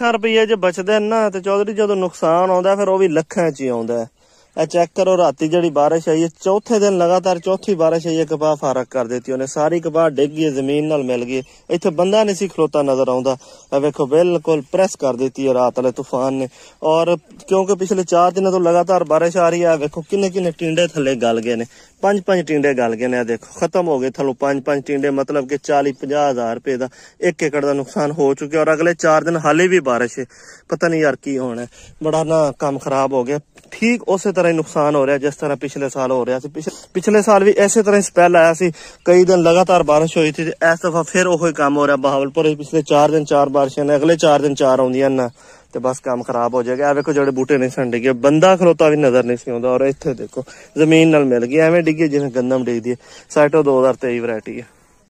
ਲੱਖਾਂ ਰੁਪਏ ਜੇ ਬਚਦੇ ਨਾ ਤੇ ਚੌਧਰੀ ਜਦੋਂ ਨੁਕਸਾਨ ਆਉਂਦਾ ਫਿਰ ਉਹ ਵੀ ਲੱਖਾਂ 'ਚ ਹੀ ਆਉਂਦਾ ਇਹ ਚੈੱਕ ਕਰੋ ਰਾਤੀ ਜਿਹੜੀ ਬਾਰਿਸ਼ ਆਈ ਹੈ ਚੌਥੇ ਦਿਨ ਲਗਾਤਾਰ ਚੌਥੀ ਬਾਰਿਸ਼ ਆਈ ਹੈ ਕਪਾਹ ਫਾਰਕ ਕਰ ਦਿੱਤੀ ਉਹਨੇ ਸਾਰੀ ਕਪਾਹ ਡਿੱਗ ਗਈ ਜ਼ਮੀਨ ਨਾਲ ਮਿਲ ਗਈ ਇੱਥੇ ਬੰਦਾ ਨਹੀਂ ਸੀ ਖਲੋਤਾ ਨਜ਼ਰ ਆਉਂਦਾ ਇਹ ਵੇਖੋ ਬਿਲਕੁਲ ਪ੍ਰੈਸ ਕਰ ਦਿੱਤੀ ਹੈ ਰਾਤ ਵਾਲੇ ਤੂਫਾਨ ਨੇ ਔਰ ਕਿਉਂਕਿ ਪਿਛਲੇ 4 ਦਿਨਾਂ ਤੋਂ ਲਗਾਤਾਰ ਬਾਰਿਸ਼ ਆ ਰਹੀ ਹੈ ਵੇਖੋ ਕਿੰਨੇ ਕਿੰਨੇ ਟਿੰਡੇ ਥੱਲੇ ਗਲ ਗਏ ਨੇ ਪੰਜ ਪੰਜ ਟਿੰਡੇ ਗਲ ਗਏ ਨੇ ਆ ਦੇਖੋ ਖਤਮ ਹੋ ਗਏ ਥੱਲੋਂ ਪੰਜ ਪੰਜ ਟਿੰਡੇ ਮਤਲਬ ਕਿ 40 50 ਹਜ਼ਾਰ ਰੁਪਏ ਦਾ 1 ਏਕੜ ਦਾ ਨੁਕਸਾਨ ਹੋ ਚੁੱਕਿਆ ਔਰ ਅਗਲੇ 4 ਦਿਨ ਹਾਲੇ ਵੀ ਬਾਰਿਸ਼ ਹੈ ਪਤਾ ਨਹੀਂ ਯਾਰ ਕੀ ਹੋਣਾ ਬੜਾ ਨਾ ਕੰਮ ਖਰਾਬ ਹੋ ਗਿਆ ਠੀਕ ਉਸੇ ਤਰ੍ਹਾਂ ਹੀ ਨੁਕਸਾਨ ਹੋ ਰਿਹਾ ਜਿਸ ਤਰ੍ਹਾਂ ਪਿਛਲੇ ਸਾਲ ਹੋ ਰਿਹਾ ਸੀ ਪਿਛਲੇ ਸਾਲ ਵੀ ਐਸੇ ਤਰ੍ਹਾਂ ਹੀ ਸਪੈਲ ਆਇਆ ਸੀ ਕਈ ਦਿਨ ਲਗਾਤਾਰ بارش ਹੋਈ ਸੀ ਇਸ ਦਫਾ ਫਿਰ ਉਹੋ ਹੀ ਕੰਮ ਹੋ ਰਿਹਾ ਬਹਾਵਲਪੁਰ ਵਿੱਚ ਪਿਛਲੇ 4 ਦਿਨ 4 ਬਾਰਿਸ਼ਾਂ ਨੇ ਅਗਲੇ 4 ਦਿਨ 4 ਆਉਂਦੀਆਂ ਨਾ ਤੇ ਬਸ ਕੰਮ ਖਰਾਬ ਹੋ ਜਾਏਗਾ ਆ ਵੇਖੋ ਜਿਹੜੇ ਬੂਟੇ ਨਹੀਂ ਸੰਡ ਗਏ ਬੰਦਾ ਖਲੋਤਾ ਵੀ ਨਜ਼ਰ ਨਹੀਂ ਸੀ ਆਉਂਦਾ ਔਰ ਇੱਥੇ ਦੇਖੋ ਜ਼ਮੀਨ ਨਾਲ ਮਿਲ ਗਿਆ ਐਵੇਂ ਡਿੱਗੇ ਜਿਵੇਂ ਗੰਦਮ ਡਿੱਗਦੀ ਹੈ ਸਾਈਟੋ 2023 ਵੈਰਾਈਟੀ ਹੈ